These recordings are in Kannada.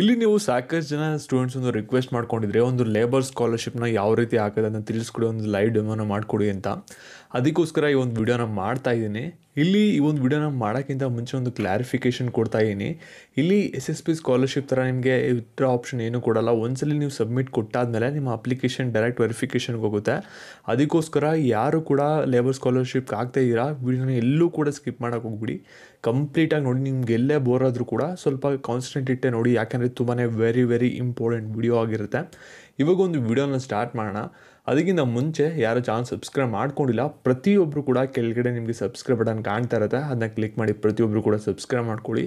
ಇಲ್ಲಿ ನೀವು ಸಾಕಷ್ಟು ಜನ ಸ್ಟೂಡೆಂಟ್ಸ್ ಒಂದು ರಿಕ್ವೆಸ್ಟ್ ಮಾಡ್ಕೊಂಡಿದ್ರೆ ಒಂದು ಲೇಬರ್ ಸ್ಕಾಲರ್ಶಿಪ್ನ ಯಾವ ರೀತಿ ಹಾಕೋದನ್ನು ತಿಳಿಸ್ಕೊಡಿ ಒಂದು ಲೈವ್ ಡೆಮೋನ ಮಾಡಿಕೊಡಿ ಅಂತ ಅದಕ್ಕೋಸ್ಕರ ಈ ಒಂದು ವಿಡಿಯೋನ ಮಾಡ್ತಾ ಇದ್ದೀನಿ ಇಲ್ಲಿ ಈ ಒಂದು ವಿಡಿಯೋನ ಮಾಡೋಕ್ಕಿಂತ ಮುಂಚೆ ಒಂದು ಕ್ಲಾರಿಫಿಕೇಷನ್ ಕೊಡ್ತಾ ಇದ್ದೀನಿ ಇಲ್ಲಿ ಎಸ್ ಎಸ್ ಪಿ ಸ್ಕಾಲರ್ಶಿಪ್ ಥರ ನಿಮಗೆ ಇತರ ಆಪ್ಷನ್ ಏನೂ ಕೊಡಲ್ಲ ಒಂದ್ಸಲಿ ನೀವು ಸಬ್ಮಿಟ್ ಕೊಟ್ಟಾದಮೇಲೆ ನಿಮ್ಮ ಅಪ್ಲಿಕೇಶನ್ ಡೈರೆಕ್ಟ್ ವೆರಿಫಿಕೇಷನ್ಗೆ ಹೋಗುತ್ತೆ ಅದಕ್ಕೋಸ್ಕರ ಯಾರು ಕೂಡ ಲೇಬರ್ ಸ್ಕಾಲರ್ಶಿಪ್ಗೆ ಆಗ್ತಾ ಇದ್ದೀರಾ ವಿಡಿಯೋನ ಎಲ್ಲೂ ಕೂಡ ಸ್ಕಿಪ್ ಮಾಡೋಕ್ಕೆ ಹೋಗ್ಬಿಡಿ ಕಂಪ್ಲೀಟಾಗಿ ನೋಡಿ ನಿಮ್ಗೆ ಎಲ್ಲೇ ಬೋರಾದರೂ ಕೂಡ ಸ್ವಲ್ಪ ಕಾನ್ಸ್ಟೆಂಟ್ ಇಟ್ಟೆ ನೋಡಿ ಯಾಕೆಂದರೆ ತುಂಬಾ ವೆರಿ ವೆರಿ ಇಂಪಾರ್ಟೆಂಟ್ ವಿಡಿಯೋ ಆಗಿರುತ್ತೆ ಇವಾಗೊಂದು ವಿಡಿಯೋನ ಸ್ಟಾರ್ಟ್ ಮಾಡೋಣ ಅದಕ್ಕಿಂತ ಮುಂಚೆ ಯಾರು ಚಾನಲ್ ಸಬ್ಸ್ಕ್ರೈಬ್ ಮಾಡ್ಕೊಂಡಿಲ್ಲ ಪ್ರತಿಯೊಬ್ಬರು ಕೂಡ ಕೆಳಗಡೆ ನಿಮಗೆ ಸಬ್ಸ್ಕ್ರೈಬ್ ಬಟನ್ ಕಾಣ್ತಾ ಇರುತ್ತೆ ಅದನ್ನ ಕ್ಲಿಕ್ ಮಾಡಿ ಪ್ರತಿಯೊಬ್ಬರು ಕೂಡ ಸಬ್ಸ್ಕ್ರೈಬ್ ಮಾಡ್ಕೊಳ್ಳಿ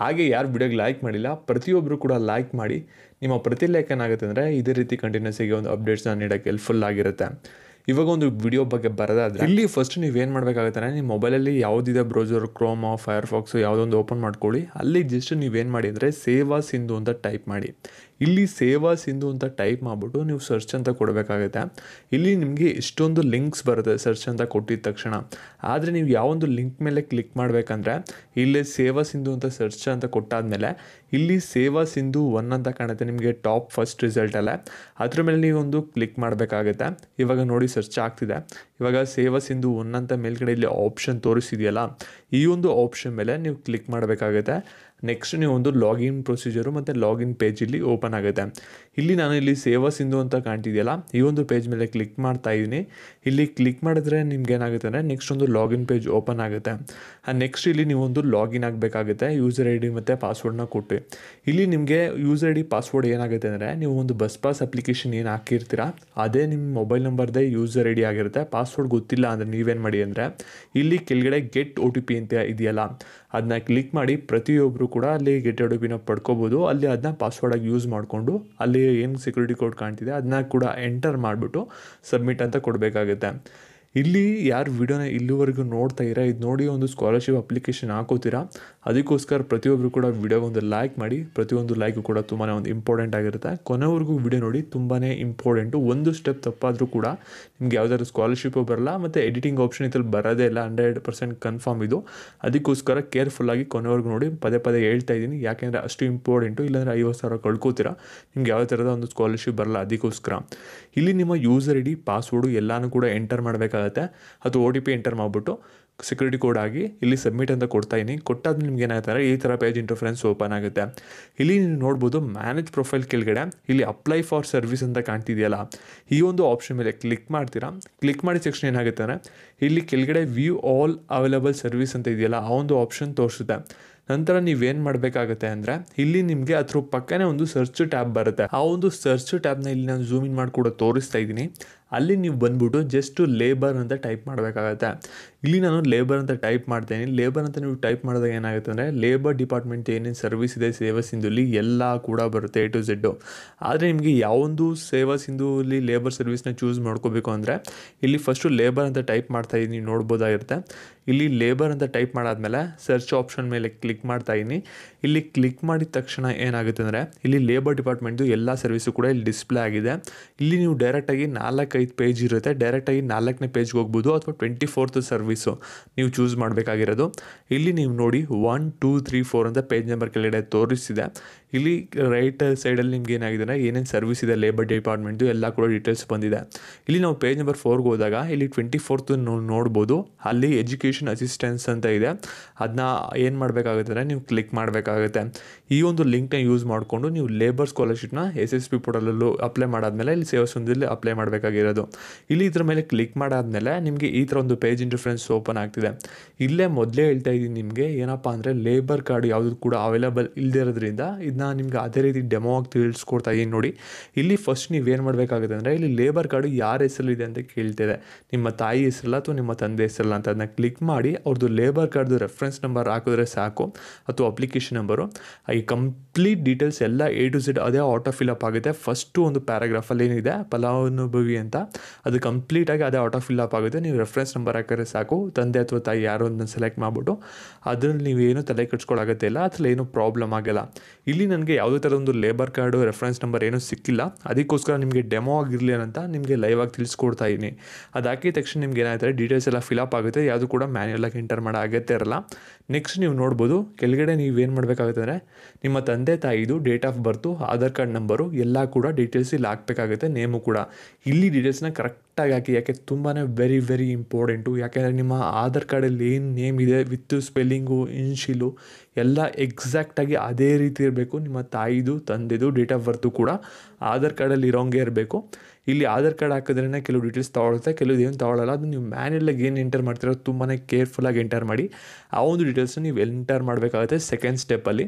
ಹಾಗೆ ಯಾರು ವಿಡಿಯೋಗೆ ಲೈಕ್ ಮಾಡಿಲ್ಲ ಪ್ರತಿಯೊಬ್ಬರು ಕೂಡ ಲೈಕ್ ಮಾಡಿ ನಿಮ್ಮ ಪ್ರತಿ ಲೈಕ್ ಏನಾಗುತ್ತೆ ಅಂದರೆ ಇದೇ ರೀತಿ ಕಂಟಿನ್ಯೂಸ್ ಆಗಿ ಒಂದು ಅಪ್ಡೇಟ್ಸ್ನ ನೀಡೋಕ್ಕೆ ಹೆಲ್ಪ್ಫುಲ್ ಆಗಿರುತ್ತೆ ಇವಾಗ ಒಂದು ವಿಡಿಯೋ ಬಗ್ಗೆ ಬರೋದಾದ್ರೆ ಇಲ್ಲಿ ಫಸ್ಟ್ ನೀವೇನು ಮಾಡಬೇಕಾಗುತ್ತೆ ಅಂದರೆ ನಿಮ್ಮ ಮೊಬೈಲಲ್ಲಿ ಯಾವುದಿದೆ ಬ್ರೌಸರ್ ಕ್ರೋಮ ಫೈರ್ಫಾಕ್ಸು ಯಾವುದೊಂದು ಓಪನ್ ಮಾಡ್ಕೊಳ್ಳಿ ಅಲ್ಲಿ ಜಸ್ಟ್ ನೀವೇನು ಮಾಡಿ ಅಂದರೆ ಸೇವಾ ಸಿಂಧು ಅಂತ ಟೈಪ್ ಮಾಡಿ ಇಲ್ಲಿ ಸೇವಾ ಸಿಂಧು ಅಂತ ಟೈಪ್ ಮಾಡಿಬಿಟ್ಟು ನೀವು ಸರ್ಚ್ ಅಂತ ಕೊಡಬೇಕಾಗುತ್ತೆ ಇಲ್ಲಿ ನಿಮಗೆ ಇಷ್ಟೊಂದು ಲಿಂಕ್ಸ್ ಬರುತ್ತೆ ಸರ್ಚ್ ಅಂತ ಕೊಟ್ಟಿದ ತಕ್ಷಣ ಆದರೆ ನೀವು ಯಾವೊಂದು ಲಿಂಕ್ ಮೇಲೆ ಕ್ಲಿಕ್ ಮಾಡಬೇಕಂದ್ರೆ ಇಲ್ಲಿ ಸೇವಾ ಸಿಂಧು ಅಂತ ಸರ್ಚ್ ಅಂತ ಮೇಲೆ ಇಲ್ಲಿ ಸೇವಾ ಸಿಂಧು ಒನ್ ಅಂತ ಕಾಣುತ್ತೆ ನಿಮಗೆ ಟಾಪ್ ಫಸ್ಟ್ ರಿಸಲ್ಟಲ್ಲೇ ಅದ್ರ ಮೇಲೆ ನೀವೊಂದು ಕ್ಲಿಕ್ ಮಾಡಬೇಕಾಗುತ್ತೆ ಇವಾಗ ನೋಡಿ ಸರ್ಚ್ ಆಗ್ತಿದೆ ಇವಾಗ ಸೇವಾ ಸಿಂಧು ಒನ್ ಅಂತ ಮೇಲ್ಗಡೆ ಇಲ್ಲಿ ಆಪ್ಷನ್ ತೋರಿಸಿದೆಯಲ್ಲ ಈ ಒಂದು ಆಪ್ಷನ್ ಮೇಲೆ ನೀವು ಕ್ಲಿಕ್ ಮಾಡಬೇಕಾಗುತ್ತೆ ನೆಕ್ಸ್ಟ್ ನೀವು ಒಂದು ಲಾಗಿನ್ ಪ್ರೊಸೀಜರು ಮತ್ತು ಲಾಗಿನ್ ಪೇಜ್ ಇಲ್ಲಿ ಓಪನ್ ಆಗುತ್ತೆ ಇಲ್ಲಿ ನಾನು ಇಲ್ಲಿ ಸೇವಾ ಸಿಂಧು ಅಂತ ಕಾಣ್ತಿದೆಯಲ್ಲ ಈ ಒಂದು ಪೇಜ್ ಮೇಲೆ ಕ್ಲಿಕ್ ಮಾಡ್ತಾ ಇದ್ದೀನಿ ಇಲ್ಲಿ ಕ್ಲಿಕ್ ಮಾಡಿದ್ರೆ ನಿಮ್ಗೆ ಏನಾಗುತ್ತೆ ಅಂದರೆ ನೆಕ್ಸ್ಟ್ ಒಂದು ಲಾಗಿನ್ ಪೇಜ್ ಓಪನ್ ಆಗುತ್ತೆ ನೆಕ್ಸ್ಟ್ ಇಲ್ಲಿ ನೀವೊಂದು ಲಾಗಿನ್ ಆಗಬೇಕಾಗುತ್ತೆ ಯೂಸರ್ ಐ ಡಿ ಮತ್ತು ಪಾಸ್ವರ್ಡ್ನ ಕೊಟ್ಟು ಇಲ್ಲಿ ನಿಮಗೆ ಯೂಸರ್ ಐ ಡಿ ಪಾಸ್ವರ್ಡ್ ಏನಾಗುತ್ತೆ ಅಂದರೆ ನೀವು ಒಂದು ಬಸ್ ಪಾಸ್ ಅಪ್ಲಿಕೇಶನ್ ಏನು ಹಾಕಿರ್ತೀರಾ ಅದೇ ನಿಮ್ಮ ಮೊಬೈಲ್ ನಂಬರ್ದೇ ಯೂಸರ್ ಐ ಡಿ ಆಗಿರುತ್ತೆ ಪಾಸ್ವರ್ಡ್ ಗೊತ್ತಿಲ್ಲ ಅಂದರೆ ನೀವೇನು ಮಾಡಿ ಅಂದರೆ ಇಲ್ಲಿ ಕೆಳಗಡೆ ಗೆಟ್ ಓ ಟಿ ಪಿ ಅಂತ ಇದೆಯಲ್ಲ ಅದನ್ನ ಕ್ಲಿಕ್ ಮಾಡಿ ಪ್ರತಿಯೊಬ್ಬರು ಕೂಡ ಅಲ್ಲಿ ಗೆಟ್ ಎ ಪಿನ ಪಡ್ಕೋಬೋದು ಅಲ್ಲಿ ಅದನ್ನ ಪಾಸ್ವರ್ಡಾಗಿ ಯೂಸ್ ಮಾಡಿಕೊಂಡು ಅಲ್ಲಿ ಏನು ಸೆಕ್ಯೂರಿಟಿ ಕೋಡ್ ಕಾಣ್ತಿದೆ ಅದನ್ನ ಕೂಡ ಎಂಟರ್ ಮಾಡಿಬಿಟ್ಟು ಸಬ್ಮಿಟ್ ಅಂತ ಕೊಡಬೇಕಾಗುತ್ತೆ ಇಲ್ಲಿ ಯಾರು ವಿಡಿಯೋನ ಇಲ್ಲಿವರೆಗೂ ನೋಡ್ತಾ ಇರ ಇದು ನೋಡಿ ಒಂದು ಸ್ಕಾಲರ್ಶಿಪ್ ಅಪ್ಲಿಕೇಶನ್ ಹಾಕೋತೀರಾ ಅದಕ್ಕೋಸ್ಕರ ಪ್ರತಿಯೊಬ್ಬರು ಕೂಡ ಒಂದು ಲೈಕ್ ಮಾಡಿ ಪ್ರತಿಯೊಂದು ಲೈಕ್ ಕೂಡ ತುಂಬಾ ಒಂದು ಇಂಪಾರ್ಟೆಂಟ್ ಆಗಿರುತ್ತೆ ಕೊನೆವರೆಗೂ ವಿಡಿಯೋ ನೋಡಿ ತುಂಬಾ ಇಂಪಾರ್ಟೆಂಟು ಒಂದು ಸ್ಟೆಪ್ ತಪ್ಪಾದರೂ ಕೂಡ ನಿಮ್ಗೆ ಯಾವುದಾದ್ರು ಸ್ಕಾಲರ್ಶಿಪ್ಪು ಬರಲ್ಲ ಮತ್ತು ಎಡಿಟಿಂಗ್ ಆಪ್ಷನ್ ಇದ್ರಲ್ಲಿ ಬರೋದೇ ಇಲ್ಲ ಹಂಡ್ರೆಡ್ ಪರ್ಸೆಂಟ್ ಕನ್ಫರ್ಮ್ ಇದು ಅದಕ್ಕೋಸ್ಕರ ಕೇರ್ಫುಲ್ಲಾಗಿ ಕೊನೆವರೆಗೂ ನೋಡಿ ಪದೇ ಪದೇ ಹೇಳ್ತಾ ಇದ್ದೀನಿ ಯಾಕೆಂದರೆ ಅಷ್ಟು ಇಂಪಾರ್ಟೆಂಟು ಇಲ್ಲಾಂದರೆ ಐವತ್ತು ಸಾವಿರ ಕಳ್ಕೊತೀರಾ ನಿಮ್ಗೆ ಯಾವ ಥರದ ಒಂದು ಸ್ಕಾಲರ್ಶಿಪ್ ಬರಲ್ಲ ಅದಕ್ಕೋಸ್ಕರ ಇಲ್ಲಿ ನಿಮ್ಮ ಯೂಸರ್ ಐ ಡಿ ಪಾಸ್ವರ್ಡು ಎಲ್ಲಾನು ಕೂಡ ಎಂಟರ್ ಮಾಡಬೇಕು ಬೇಕಾಗುತ್ತೆ ಅದು ಒ ಟಿ ಪಿ ಎಂಟರ್ ಮಾಡಿಬಿಟ್ಟು ಸೆಕ್ಯೂರಿಟಿ ಕೋಡ್ ಆಗಿ ಇಲ್ಲಿ ಸಬ್ಮಿಟ್ ಅಂತ ಕೊಡ್ತಾ ಇದ್ದೀನಿ ಕೊಟ್ಟಾದ್ಮೇಲೆ ನಿಮ್ಗೆ ಅಂದರೆ ಈ ಥರ ಪೇಜ್ ಇಂಟರ್ಫರೆನ್ಸ್ ಓಪನ್ ಆಗುತ್ತೆ ಇಲ್ಲಿ ನೀವು ನೋಡ್ಬೋದು ಮ್ಯಾನೇಜ್ ಪ್ರೊಫೈಲ್ ಕೆಳಗಡೆ ಇಲ್ಲಿ ಅಪ್ಲೈ ಫಾರ್ ಸರ್ವಿಸ್ ಅಂತ ಕಾಣ್ತಿದೆಯಲ್ಲ ಈ ಒಂದು ಆಪ್ಷನ್ ಮೇಲೆ ಕ್ಲಿಕ್ ಮಾಡ್ತೀರಾ ಕ್ಲಿಕ್ ಮಾಡಿದ ತಕ್ಷಣ ಏನಾಗುತ್ತೆ ಅಂದರೆ ಇಲ್ಲಿ ಕೆಳಗಡೆ ವ್ಯೂ ಆಲ್ ಅವೈಲಬಲ್ ಸರ್ವಿಸ್ ಅಂತ ಇದೆಯಲ್ಲ ಆ ಒಂದು ಆಪ್ಷನ್ ತೋರಿಸುತ್ತೆ ನಂತರ ನೀವೇನು ಮಾಡಬೇಕಾಗುತ್ತೆ ಅಂದರೆ ಇಲ್ಲಿ ನಿಮಗೆ ಅದ್ರ ಪಕ್ಕನೇ ಒಂದು ಸರ್ಚ್ ಟ್ಯಾಬ್ ಬರುತ್ತೆ ಆ ಒಂದು ಸರ್ಚ್ ಟ್ಯಾಬ್ನ ಇಲ್ಲಿ ನಾನು ಝೂಮ್ ಇನ್ ಕೂಡ ತೋರಿಸ್ತಾ ಇದ್ದೀನಿ ಅಲ್ಲಿ ನೀವು ಬಂದ್ಬಿಟ್ಟು ಜಸ್ಟು ಲೇಬರ್ ಅಂತ ಟೈಪ್ ಮಾಡಬೇಕಾಗತ್ತೆ ಇಲ್ಲಿ ನಾನು ಲೇಬರ್ ಅಂತ ಟೈಪ್ ಮಾಡ್ತೀನಿ ಲೇಬರ್ ಅಂತ ನೀವು ಟೈಪ್ ಮಾಡಿದಾಗ ಏನಾಗುತ್ತೆ ಅಂದರೆ ಲೇಬರ್ ಡಿಪಾರ್ಟ್ಮೆಂಟ್ ಏನೇನು ಸರ್ವಿಸ್ ಇದೆ ಸೇವಾ ಸಿಂಧುಲಿ ಎಲ್ಲ ಕೂಡ ಬರುತ್ತೆ ಎ ಟು ಝೆಡ್ಡು ಆದರೆ ನಿಮಗೆ ಯಾವೊಂದು ಸೇವಾ ಸಿಂಧುಲಿ ಲೇಬರ್ ಸರ್ವಿಸ್ನ ಚೂಸ್ ಮಾಡ್ಕೋಬೇಕು ಅಂದರೆ ಇಲ್ಲಿ ಫಸ್ಟು ಲೇಬರ್ ಅಂತ ಟೈಪ್ ಮಾಡ್ತಾ ಇದ್ದೀನಿ ನೋಡ್ಬೋದಾಗಿರುತ್ತೆ ಇಲ್ಲಿ ಲೇಬರ್ ಅಂತ ಟೈಪ್ ಮಾಡಾದ್ಮೇಲೆ ಸರ್ಚ್ ಆಪ್ಷನ್ ಮೇಲೆ ಕ್ಲಿಕ್ ಮಾಡ್ತಾ ಇದ್ದೀನಿ ಇಲ್ಲಿ ಕ್ಲಿಕ್ ಮಾಡಿದ ತಕ್ಷಣ ಏನಾಗುತ್ತೆ ಅಂದರೆ ಇಲ್ಲಿ ಲೇಬರ್ ಡಿಪಾರ್ಟ್ಮೆಂಟ್ದು ಎಲ್ಲ ಸರ್ವಿಸು ಕೂಡ ಇಲ್ಲಿ ಡಿಸ್ಪ್ಲೇ ಆಗಿದೆ ಇಲ್ಲಿ ನೀವು ಡೈರೆಕ್ಟಾಗಿ ನಾಲ್ಕು ನಾಲ್ಕೈದು ಪೇಜ್ ಇರುತ್ತೆ ಡೈರೆಕ್ಟಾಗಿ ನಾಲ್ಕನೇ ಪೇಜ್ಗೆ ಹೋಗ್ಬೋದು ಅಥವಾ ಟ್ವೆಂಟಿ ಫೋರ್ತ್ ಸರ್ವಿಸು ನೀವು ಚೂಸ್ ಮಾಡಬೇಕಾಗಿರೋದು ಇಲ್ಲಿ ನೀವು ನೋಡಿ ಒನ್ ಟೂ ತ್ರೀ ಫೋರ್ ಅಂತ ಪೇಜ್ ನಂಬರ್ ಕೆಳಗಡೆ ತೋರಿಸಿದೆ ಇಲ್ಲಿ ರೈಟ್ ಸೈಡಲ್ಲಿ ನಿಮ್ಗೆ ಏನಾಗಿದೆ ಏನೇನು ಸರ್ವಿಸ್ ಇದೆ ಲೇಬರ್ ಡಿಪಾರ್ಟ್ಮೆಂಟ್ದು ಎಲ್ಲ ಕೂಡ ಡೀಟೇಲ್ಸ್ ಬಂದಿದೆ ಇಲ್ಲಿ ನಾವು ಪೇಜ್ ನಂಬರ್ ಫೋರ್ಗೆ ಹೋದಾಗ ಇಲ್ಲಿ ಟ್ವೆಂಟಿ ಫೋರ್ತ್ ನೋಡ್ಬೋದು ಅಲ್ಲಿ ಎಜುಕೇಷನ್ ಅಸಿಸ್ಟೆನ್ಸ್ ಅಂತ ಇದೆ ಅದನ್ನ ಏನು ಮಾಡಬೇಕಾಗುತ್ತೆ ಅಂದರೆ ನೀವು ಕ್ಲಿಕ್ ಮಾಡಬೇಕಾಗುತ್ತೆ ಈ ಒಂದು ಲಿಂಕ್ನ ಯೂಸ್ ಮಾಡಿಕೊಂಡು ನೀವು ಲೇಬರ್ ಸ್ಕಾಲರ್ಶಿಪ್ನ ಎಸ್ ಎಸ್ ಪಿ ಪೋರ್ಟಲಲ್ಲೂ ಅಪ್ಲೈ ಮಾಡಾದ್ಮೇಲೆ ಇಲ್ಲಿ ಸೇವಸೊಂದಲ್ಲಿ ಅಪ್ಲೈ ಮಾಡಬೇಕಾಗಿರೋದು ಇಲ್ಲಿ ಇದ್ರ ಮೇಲೆ ಕ್ಲಿಕ್ ಮಾಡಾದ್ಮೇಲೆ ನಿಮಗೆ ಈ ಥರ ಒಂದು ಪೇಜ್ ಇಂಟರ್ಫ್ರೆನ್ಸ್ ಓಪನ್ ಆಗ್ತಿದೆ ಇಲ್ಲೇ ಮೊದಲೇ ಹೇಳ್ತಾ ಇದ್ದೀನಿ ನಿಮಗೆ ಏನಪ್ಪಾ ಅಂದರೆ ಲೇಬರ್ ಕಾರ್ಡ್ ಯಾವುದು ಕೂಡ ಅವೈಲೇಬಲ್ ಇಲ್ಲದಿರೋದ್ರಿಂದ ಇದು ಇದನ್ನ ನಿಮ್ಗೆ ಅದೇ ರೀತಿ ಡೆಮೋ ಆಗಿ ತಿಳಿಸ್ಕೊಡ್ತಾ ಇದೀನಿ ನೋಡಿ ಇಲ್ಲಿ ಫಸ್ಟ್ ನೀವೇನು ಮಾಡಬೇಕಾಗುತ್ತೆ ಅಂದರೆ ಇಲ್ಲಿ ಲೇಬರ್ ಕಾರ್ಡು ಯಾರ ಹೆಸರಲ್ಲಿದೆ ಅಂತ ಕೇಳ್ತಿದೆ ನಿಮ್ಮ ತಾಯಿ ಹೆಸರಲ್ಲ ಅಥವಾ ನಿಮ್ಮ ತಂದೆ ಹೆಸರಲ್ಲ ಅಂತ ಅದನ್ನ ಕ್ಲಿಕ್ ಮಾಡಿ ಅವ್ರದ್ದು ಲೇಬರ್ ಕಾರ್ಡ್ದು ರೆಫರೆನ್ಸ್ ನಂಬರ್ ಹಾಕಿದ್ರೆ ಸಾಕು ಅಥವಾ ಅಪ್ಲಿಕೇಶನ್ ನಂಬರು ಈ ಕಂಪ್ಲೀಟ್ ಡೀಟೇಲ್ಸ್ ಎಲ್ಲ ಎ ಟು ಝೆಡ್ ಅದೇ ಆಟೋ ಫಿಲಪ್ ಆಗುತ್ತೆ ಫಸ್ಟು ಒಂದು ಪ್ಯಾರಾಗ್ರಾಫಲ್ಲಿ ಏನಿದೆ ಫಲಾನುಭವಿ ಅಂತ ಅದು ಕಂಪ್ಲೀಟಾಗಿ ಅದೇ ಆಟೋ ಫಿಲಪ್ ಆಗುತ್ತೆ ನೀವು ರೆಫರೆನ್ಸ್ ನಂಬರ್ ಹಾಕಿದ್ರೆ ಸಾಕು ತಂದೆ ಅಥವಾ ತಾಯಿ ಯಾರೋ ಸೆಲೆಕ್ಟ್ ಮಾಡಿಬಿಟ್ಟು ಅದರಲ್ಲಿ ನೀವೇನು ತಲೆ ಕೆಡ್ಸ್ಕೊಳ್ಳಾಗತ್ತೆ ಇಲ್ಲ ಅದ್ರಲ್ಲಿ ಏನೂ ಪ್ರಾಬ್ಲಮ್ ಆಗಲ್ಲ ಇಲ್ಲಿ ನನಗೆ ಯಾವುದೇ ಥರ ಒಂದು ಲೇಬರ್ ಕಾರ್ಡು ರೆಫರೆನ್ಸ್ ನಂಬರ್ ಏನೂ ಸಿಕ್ಕಿಲ್ಲ ಅದಕ್ಕೋಸ್ಕರ ನಿಮಗೆ ಡೆಮೋ ಆಗಿರಲಿ ಅಂತ ನಿಮಗೆ ಲೈವ್ ಆಗಿ ತಿಳಿಸ್ಕೊಡ್ತಾ ಇದ್ದೀನಿ ಅದು ತಕ್ಷಣ ನಿಮ್ಗೆ ಏನಾಯ್ತಾರೆ ಡೀಟೇಲ್ಸ್ ಎಲ್ಲ ಫಿಲಪ್ ಆಗುತ್ತೆ ಯಾವುದು ಕೂಡ ಮ್ಯಾನ್ಯಲ್ ಆಗಿ ಎಂಟರ್ ಮಾಡೋ ಆಗತ್ತೆ ಇರಲ್ಲ ನೆಕ್ಸ್ಟ್ ನೀವು ನೋಡ್ಬೋದು ಕೆಳಗಡೆ ನೀವು ಏನು ಮಾಡಬೇಕಾಗುತ್ತೆ ಅಂದರೆ ನಿಮ್ಮ ತಂದೆ ತಾಯಿದು date of birth Aadhaar card number ಎಲ್ಲ ಕೂಡ ಡೀಟೇಲ್ಸ್ ಇಲ್ಲಿ ಹಾಕಬೇಕಾಗುತ್ತೆ ನೇಮು ಕೂಡ ಇಲ್ಲಿ ಡೀಟೇಲ್ಸ್ನ ಕರೆಕ್ಟ್ ಕರೆಕ್ಟಾಗಿ ಹಾಕಿ ಯಾಕೆ ತುಂಬಾ ವೆರಿ ವೆರಿ ಇಂಪಾರ್ಟೆಂಟು ಯಾಕೆಂದರೆ ನಿಮ್ಮ ಆಧಾರ್ ಕಾರ್ಡಲ್ಲಿ ಏನು ನೇಮ್ ಇದೆ ವಿತ್ ಸ್ಪೆಲ್ಲಿಂಗು ಇನ್ಶಿಲು ಎಲ್ಲ ಎಕ್ಸಾಕ್ಟಾಗಿ ಅದೇ ರೀತಿ ಇರಬೇಕು ನಿಮ್ಮ ತಾಯಿದು ತಂದೆದು ಡೇಟ್ ಆಫ್ ಬರ್ತು ಕೂಡ ಆಧಾರ್ ಕಾರ್ಡಲ್ಲಿ ಇರೋಂಗೆ ಇರಬೇಕು ಇಲ್ಲಿ ಆಧಾರ್ ಕಾರ್ಡ್ ಹಾಕಿದ್ರೇ ಕೆಲವು ಡೀಟೇಲ್ಸ್ ತೊಗೊಳುತ್ತೆ ಕೆಲವು ಏನು ತೊಗೊಳಲ್ಲ ಅದು ನೀವು ಮ್ಯಾನ್ಯಲ್ಲಾಗಿ ಏನು ಎಂಟರ್ ಮಾಡ್ತಿರೋ ತುಂಬಾ ಕೇರ್ಫುಲ್ಲಾಗಿ ಎಂಟರ್ ಮಾಡಿ ಆ ಒಂದು ಡೀಟೇಲ್ಸ್ನ ನೀವು ಎಂಟರ್ ಮಾಡಬೇಕಾಗುತ್ತೆ ಸೆಕೆಂಡ್ ಸ್ಟೆಪ್ಪಲ್ಲಿ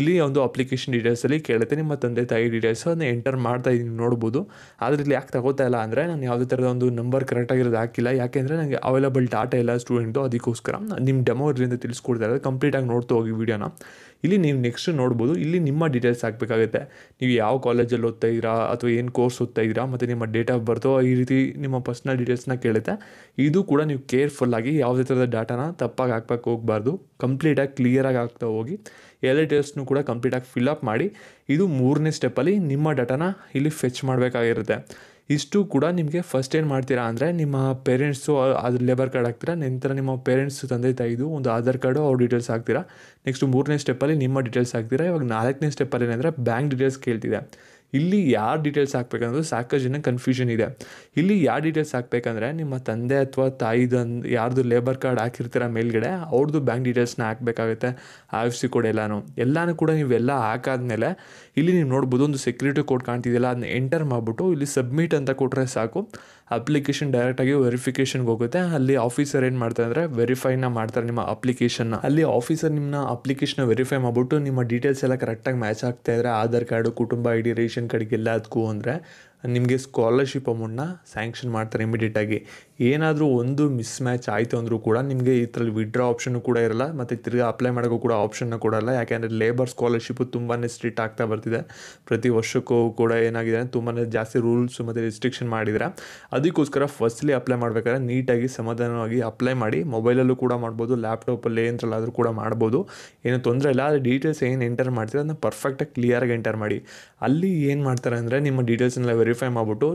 ಇಲ್ಲಿ ಒಂದು ಅಪ್ಲಿಕೇಶನ್ ಡೀಟೇಲ್ಸಲ್ಲಿ ಕೇಳುತ್ತೆ ನಿಮ್ಮ ತಂದೆ ತಾಯಿ ಡೀಟೇಲ್ಸು ಅದನ್ನ ಎಂಟರ್ ಮಾಡ್ತಾ ಇದ್ದೀನಿ ನೋಡ್ಬೋದು ಆದರೆ ಇಲ್ಲಿ ಯಾಕೆ ತಗೋತಾ ಇಲ್ಲ ಅಂದರೆ ನಾನು ಯಾವುದೇ ಥರದ ಒಂದು ನಂಬರ್ ಕರೆಕ್ಟಾಗಿರೋದು ಹಾಕಿಲ್ಲ ಯಾಕೆಂದರೆ ನನಗೆ ಅವೈಲಬಲ್ ಡಾಟಾ ಇಲ್ಲ ಸ್ಟೂಡೆಂಟು ಅದಕ್ಕೋಸ್ಕರ ನಿಮ್ಮ ಡೆಮೋ ಇದರಿಂದ ತಿಳಿಸ್ಕೊಡ್ತಾ ಇರೋದು ಕಂಪ್ಲೀಟಾಗಿ ನೋಡ್ತಾ ಹೋಗಿ ವೀಡಿಯೋನ ಇಲ್ಲಿ ನೀವು ನೆಕ್ಸ್ಟ್ ನೋಡ್ಬೋದು ಇಲ್ಲಿ ನಿಮ್ಮ ಡೀಟೇಲ್ಸ್ ಹಾಕಬೇಕಾಗುತ್ತೆ ನೀವು ಯಾವ ಕಾಲೇಜಲ್ಲಿ ಓದ್ತಾ ಇದ್ದೀರಾ ಅಥವಾ ಏನು ಕೋರ್ಸ್ ಓದ್ತಾ ಇದ್ದೀರಾ ಮತ್ತು ನಿಮ್ಮ ಡೇಟ್ ಆಫ್ ಬರ್ತೋ ಈ ರೀತಿ ನಿಮ್ಮ ಪರ್ಸ್ನಲ್ ಡೀಟೇಲ್ಸ್ನ ಕೇಳುತ್ತೆ ಇದು ಕೂಡ ನೀವು ಕೇರ್ಫುಲ್ಲಾಗಿ ಯಾವುದೇ ಥರದ ಡಾಟಾನ ತಪ್ಪಾಗಿ ಹಾಕ್ಬೇಕು ಹೋಗಬಾರ್ದು ಕಂಪ್ಲೀಟಾಗಿ ಕ್ಲಿಯರಾಗಿ ಹಾಕ್ತಾ ಹೋಗಿ ಎಲ್ಲ ಡೀಟೇಲ್ಸ್ನೂ ಕೂಡ ಕಂಪ್ಲೀಟಾಗಿ ಫಿಲ್ ಅಪ್ ಮಾಡಿ ಇದು ಮೂರನೇ ಸ್ಟೆಪ್ಪಲ್ಲಿ ನಿಮ್ಮ ಡಾಟಾನ ಇಲ್ಲಿ ಫೆಚ್ ಮಾಡಬೇಕಾಗಿರುತ್ತೆ ಇಷ್ಟು ಕೂಡ ನಿಮಗೆ ಫಸ್ಟ್ ಏನು ಮಾಡ್ತೀರಾ ಅಂದರೆ ನಿಮ್ಮ ಪೇರೆಂಟ್ಸು ಅದು ಲೇಬರ್ ಕಾರ್ಡ್ ಹಾಕ್ತೀರಾ ನಂತರ ನಿಮ್ಮ ಪೇರೆಂಟ್ಸ್ ತಂದೆ ತಾಯಿದು ಒಂದು ಆಧಾರ್ ಕಾರ್ಡು ಅವ್ರ ಡೀಟೇಲ್ಸ್ ಹಾಕ್ತೀರಾ ನೆಕ್ಸ್ಟ್ ಮೂರನೇ ಸ್ಟೆಪ್ಪಲ್ಲಿ ನಿಮ್ಮ ಡೀಟೇಲ್ಸ್ ಹಾಕ್ತೀರಾ ಇವಾಗ ನಾಲ್ಕನೇ ಸ್ಟೆಪ್ಪಲ್ಲಿ ಏನಂದರೆ ಬ್ಯಾಂಕ್ ಡೀಟೇಲ್ಸ್ ಕೇಳ್ತಿದೆ ಇಲ್ಲಿ ಯಾರು ಡೀಟೇಲ್ಸ್ ಹಾಕಬೇಕಂದ್ರೆ ಸಾಕಷ್ಟು ಜನ ಕನ್ಫ್ಯೂಷನ್ ಇದೆ ಇಲ್ಲಿ ಯಾರು ಡೀಟೇಲ್ಸ್ ಹಾಕ್ಬೇಕಂದ್ರೆ ನಿಮ್ಮ ತಂದೆ ಅಥವಾ ತಾಯಿದಂದು ಯಾರ್ದು ಲೇಬರ್ ಕಾರ್ಡ್ ಹಾಕಿರ್ತೀರ ಮೇಲ್ಗಡೆ ಅವ್ರದ್ದು ಬ್ಯಾಂಕ್ ಡೀಟೇಲ್ಸ್ನ ಹಾಕ್ಬೇಕಾಗುತ್ತೆ ಆ ಎಫ್ ಸಿ ಕೋಡ್ ಎಲ್ಲಾನು ಎಲ್ಲಾನು ಕೂಡ ನೀವೆಲ್ಲ ಹಾಕಾದ್ಮೇಲೆ ಇಲ್ಲಿ ನೀವು ನೋಡ್ಬೋದು ಒಂದು ಸೆಕ್ಯೂರಿಟಿ ಕೋಡ್ ಕಾಣ್ತಿದೆಯಲ್ಲ ಅದನ್ನ ಎಂಟರ್ ಮಾಡಿಬಿಟ್ಟು ಇಲ್ಲಿ ಸಬ್ಮಿಟ್ ಅಂತ ಕೊಟ್ಟರೆ ಸಾಕು ಅಪ್ಲಿಕೇಶನ್ ಡೈರೆಕ್ಟಾಗಿ ವೆರಿಫಿಕೇಷನ್ಗೆ ಹೋಗುತ್ತೆ ಅಲ್ಲಿ ಆಫೀಸರ್ ಏನು ಮಾಡ್ತಾರೆ ಅಂದರೆ ವೆರಿಫೈನ ಮಾಡ್ತಾರೆ ನಿಮ್ಮ ಅಪ್ಲಿಕೇಶನ್ನ ಅಲ್ಲಿ ಆಫೀಸರ್ ನಿಮ್ಮ ಅಪ್ಲಿಕೇಶನ್ನ ವೆರಿಫೈ ಮಾಡಿಬಿಟ್ಟು ನಿಮ್ಮ ಡೀಟೇಲ್ಸ್ ಎಲ್ಲ ಕರೆಕ್ಟಾಗಿ ಮ್ಯಾಚ್ ಆಗ್ತಾ ಇದ್ರೆ Aadhaar card Kutumba I D ration ಕಾರ್ಡ್ಗೆಲ್ಲ ಅದಕ್ಕೂ ಅಂದರೆ ನಿಮಗೆ ಸ್ಕಾಲರ್ಶಿಪ್ ಅಮೌಂಟ್ನ ಸ್ಯಾಂಕ್ಷನ್ ಮಾಡ್ತಾರೆ ಇಮಿಡಿಯೇಟಾಗಿ ಏನಾದರೂ ಒಂದು ಮಿಸ್ ಮ್ಯಾಚ್ ಆಯಿತು ಅಂದರೂ ಕೂಡ ನಿಮಗೆ ಇದರಲ್ಲಿ ವಿಡ್ರಾ ಆಪ್ಷನ್ನು ಕೂಡ ಇರಲ್ಲ ಮತ್ತು ತಿರ್ಗಿ ಅಪ್ಲೈ ಮಾಡೋಕ್ಕೂ ಕೂಡ ಆಪ್ಷನ್ನ ಕೊಡಲ್ಲ ಯಾಕೆಂದರೆ ಲೇಬರ್ ಸ್ಕಾಲರ್ಶಿಪ್ಪು ತುಂಬಾ ಸ್ಟ್ರಿಕ್ಟ್ ಆಗ್ತಾ ಬರ್ತಿದೆ ಪ್ರತಿ ವರ್ಷಕ್ಕೂ ಕೂಡ ಏನಾಗಿದೆ ತುಂಬಾ ಜಾಸ್ತಿ ರೂಲ್ಸ್ ಮತ್ತು ರಿಸ್ಟ್ರಿಕ್ಷನ್ ಮಾಡಿದರೆ ಅದಕ್ಕೋಸ್ಕರ ಫಸ್ಟ್ಲಿ ಅಪ್ಲೈ ಮಾಡಬೇಕಾದ್ರೆ ನೀಟಾಗಿ ಸಮಾಧಾನವಾಗಿ ಅಪ್ಲೈ ಮಾಡಿ ಮೊಬೈಲಲ್ಲೂ ಕೂಡ ಮಾಡ್ಬೋದು ಲ್ಯಾಪ್ಟಾಪಲ್ಲಿ ಏನರಲ್ಲಾದರೂ ಕೂಡ ಮಾಡ್ಬೋದು ಏನು ತೊಂದರೆ ಇಲ್ಲ ಆದರೆ ಡೀಟೇಲ್ಸ್ ಏನು ಎಂಟರ್ ಮಾಡ್ತೀರ ಅದನ್ನ ಪರ್ಫೆಕ್ಟಾಗಿ ಕ್ಲಿಯರಾಗಿ ಎಂಟರ್ ಮಾಡಿ ಅಲ್ಲಿ ಏನು ಮಾಡ್ತಾರೆ ಅಂದರೆ ನಿಮ್ಮ ಡೀಟೇಲ್ಸ್ನೆಲ್ಲ ವೆರಿಫೈ ಮಾಡಿಬಿಟ್ಟು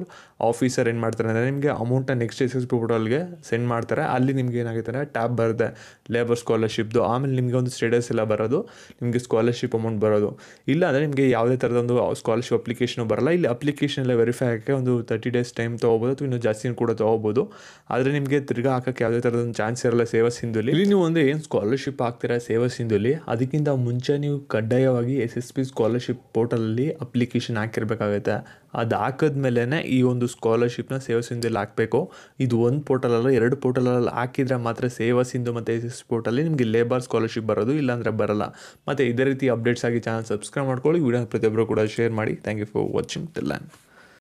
ಆಫೀಸರ್ ಏನು ಮಾಡ್ತಾರೆ ಅಂದರೆ ನಿಮಗೆ ಅಮೌಂಟನ್ನ ನೆಕ್ಸ್ಟ್ ಎಸ್ ಪೋರ್ಟಲ್ಗೆ ಸೆಂಡ್ ಮಾಡ್ತಾರೆ ಅಲ್ಲಿ ನಿಮ್ಗೆ ಏನಾಗುತ್ತೆ ಅಂದರೆ ಟ್ಯಾಬ್ ಬರುತ್ತೆ ಲೇಬರ್ ಸ್ಕಾಲರ್ಶಿಪ್ದು ಆಮೇಲೆ ನಿಮಗೆ ಒಂದು ಸ್ಟೇಟಸ್ ಎಲ್ಲ ಬರೋದು ನಿಮಗೆ ಸ್ಕಾಲರ್ಶಿಪ್ ಅಮೌಂಟ್ ಬರೋದು ಇಲ್ಲ ಅಂದರೆ ನಿಮಗೆ ಯಾವುದೇ ಥರದ ಒಂದು ಸ್ಕಾಲರ್ಶಿಪ್ ಅಪ್ಲಿಕೇಶನು ಬರಲ್ಲ ಇಲ್ಲಿ ಅಪ್ಲಿಕೇಶನ್ ಎಲ್ಲ ವೆರಿಫೈ ಹಾಕಿ ಒಂದು ತರ್ಟಿ ಡೇಸ್ ಟೈಮ್ ತೊಗೋಬೋದು ಅಥವಾ ಇನ್ನೂ ಜಾಸ್ತಿ ಕೂಡ ತೊಗೋಬೋದು ಆದರೆ ನಿಮಗೆ ತಿರ್ಗಾ ಹಾಕೋಕ್ಕೆ ಯಾವುದೇ ಥರದ ಒಂದು ಚಾನ್ಸ್ ಇರಲ್ಲ ಸೇವಾ ಸಿಂಧುಲಿ ಇಲ್ಲಿ ನೀವು ಒಂದು ಏನು ಸ್ಕಾಲರ್ಶಿಪ್ ಹಾಕ್ತೀರಾ ಸೇವಾ ಸಿಂಧುಲಿ ಅದಕ್ಕಿಂತ ಮುಂಚೆ ನೀವು ಕಡ್ಡಾಯವಾಗಿ ಎಸ್ ಎಸ್ ಪಿ ಸ್ಕಾಲರ್ಶಿಪ್ ಪೋರ್ಟಲಲ್ಲಿ ಅಪ್ಲಿಕೇಶನ್ ಹಾಕಿರಬೇಕಾಗುತ್ತೆ ಅದು ಹಾಕಿದ್ಮೇಲೆ ಈ ಒಂದು ಸ್ಕಾಲರ್ಶಿಪ್ನ ಸೇವಾ ಹಾಕಬೇಕು ಇದು ಒಂದು ಪೋರ್ಟಲಲ್ಲ ಎರಡು ಪೋರ್ಟಲಲ್ಲಿ ಹಾಕಿದರೆ ಮಾತ್ರ ಸೇವಾ ಸಿಂಧು ಮತ್ತು ಎಸ್ ಎಸ್ ನಿಮಗೆ ಲೇಬರ್ ಸ್ಕಾಲರ್ಶಿಪ್ ಬರೋದು ಇಲ್ಲಾಂದರೆ ಬರಲ್ಲ ಮತ್ತು ಇದೇ ರೀತಿ ಅಪ್ಡೇಟ್ಸ್ ಆಗಿ ಚಾನಲ್ ಸಬ್ಸ್ಕ್ರೈಬ್ ಮಾಡ್ಕೊಳ್ಳಿ ವಿಡಿಯೋ ಪ್ರತಿಯೊಬ್ಬರು ಕೂಡ ಶೇರ್ ಮಾಡಿ thank you for watching till